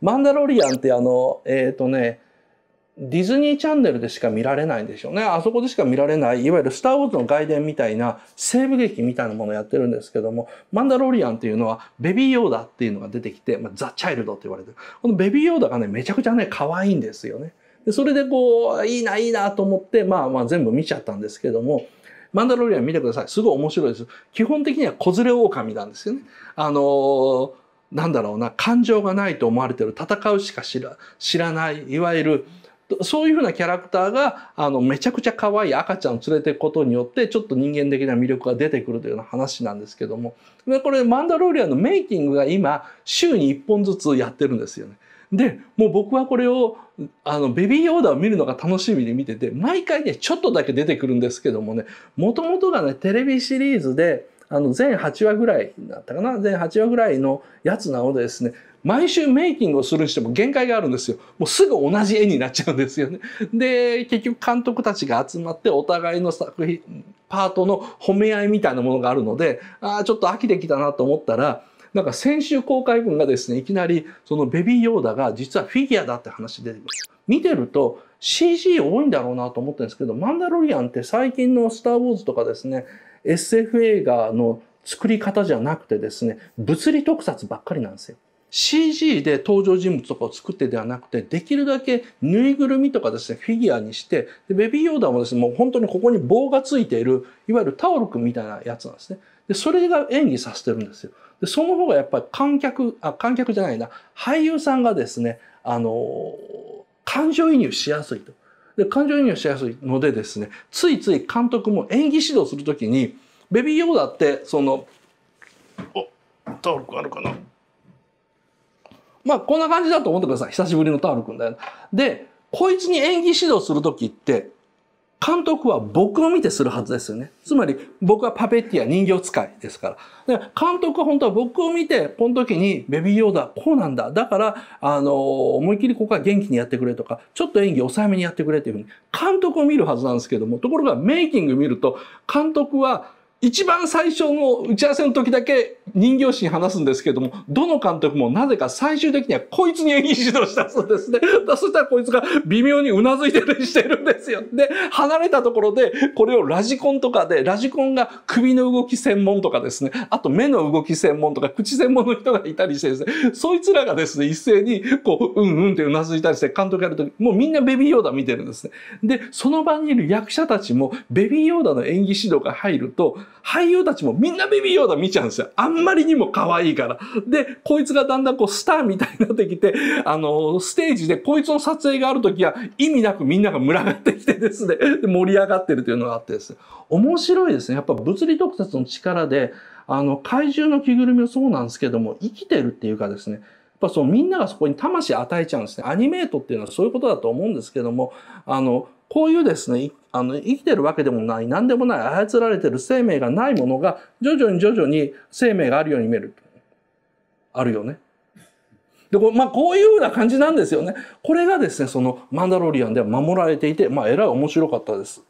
マンダロリアンってあの、えっ、ー、とね、ディズニーチャンネルでしか見られないんでしょうね。あそこでしか見られない、いわゆるスターウォーズの外伝みたいな西部劇みたいなものをやってるんですけども、マンダロリアンっていうのはベビーヨーダっていうのが出てきて、まあ、ザ・チャイルドって言われてる。このベビーヨーダがね、めちゃくちゃね、可愛いんですよね。でそれでこう、いいな、いいなと思って、まあまあ全部見ちゃったんですけども、マンダロリアン見てください。すごい面白いです。基本的には子連れ狼なんですよね。あのー、なんだろうな感情がないと思われてる戦うしか知ら知らないいわゆるそういうふうなキャラクターがあのめちゃくちゃ可愛い赤ちゃんを連れていくことによってちょっと人間的な魅力が出てくるというような話なんですけどもでこれ「マンダロリアン」のメイキングが今週に1本ずつやってるんですよね。でもう僕はこれをあのベビーオーダーを見るのが楽しみで見てて毎回ねちょっとだけ出てくるんですけどもねもともとがねテレビシリーズであの全8話ぐらいだったかな全8話ぐらいのやつなのでですね毎週メイキングをするにしても限界があるんですよ。もうすぐ同じ絵になっちゃうんですよね。で、結局監督たちが集まってお互いの作品、パートの褒め合いみたいなものがあるので、ああ、ちょっと飽きてきたなと思ったら、なんか先週公開分がですね、いきなりそのベビーヨーダが実はフィギュアだって話出てくる。見てると、CG 多いんだろうなと思ってるんですけど、マンダロリアンって最近のスター・ウォーズとかですね、SF 映画の作り方じゃなくてですね、物理特撮ばっかりなんですよ。CG で登場人物とかを作ってではなくて、できるだけぬいぐるみとかですね、フィギュアにして、でベビーヨーダーもですね、もう本当にここに棒がついている、いわゆるタオル君みたいなやつなんですね。で、それが演技させてるんですよ。で、その方がやっぱり観客、あ、観客じゃないな、俳優さんがですね、あのー感情移入しやすいと。で感情移入しやすいのでですねついつい監督も演技指導するときにベビーヨーダってそのおタオルくんあるかなまあこんな感じだと思ってください久しぶりのタオルくんだよ。でこいつに演技指導する時って監督は僕を見てするはずですよね。つまり僕はパペッティア人形使いですから。で監督は本当は僕を見て、この時にベビーヨーダこうなんだ。だから、あのー、思いっきりここは元気にやってくれとか、ちょっと演技抑えめにやってくれっていうふうに、監督を見るはずなんですけども、ところがメイキング見ると、監督は一番最初の打ち合わせの時だけ人形師に話すんですけども、どの監督もなぜか最終的にはこいつに演技指導したそうですね。そしたらこいつが微妙にうなずいてるしてるんですよ。で、離れたところでこれをラジコンとかで、ラジコンが首の動き専門とかですね、あと目の動き専門とか口専門の人がいたりしてですね、そいつらがですね、一斉にこう、うんうんってうなずいたりして監督やるともうみんなベビーヨーダ見てるんですね。で、その場にいる役者たちもベビーヨーダの演技指導が入ると、俳優たちもみんなベビーヨーダ見ちゃうんですよ。あんまりにも可愛いから。で、こいつがだんだんこうスターみたいになってきて、あの、ステージでこいつの撮影がある時は意味なくみんなが群がってきてですね、盛り上がってるというのがあってですね。面白いですね。やっぱ物理特撮の力で、あの、怪獣の着ぐるみはそうなんですけども、生きてるっていうかですね、やっぱそのみんながそこに魂与えちゃうんですね。アニメートっていうのはそういうことだと思うんですけども、あの、こういうですね、あの、生きてるわけでもない、何でもない、操られてる生命がないものが、徐々に徐々に生命があるように見える。あるよね。で、こまあ、こういうような感じなんですよね。これがですね、その、マンダロリアンでは守られていて、まあ、えらい面白かったです。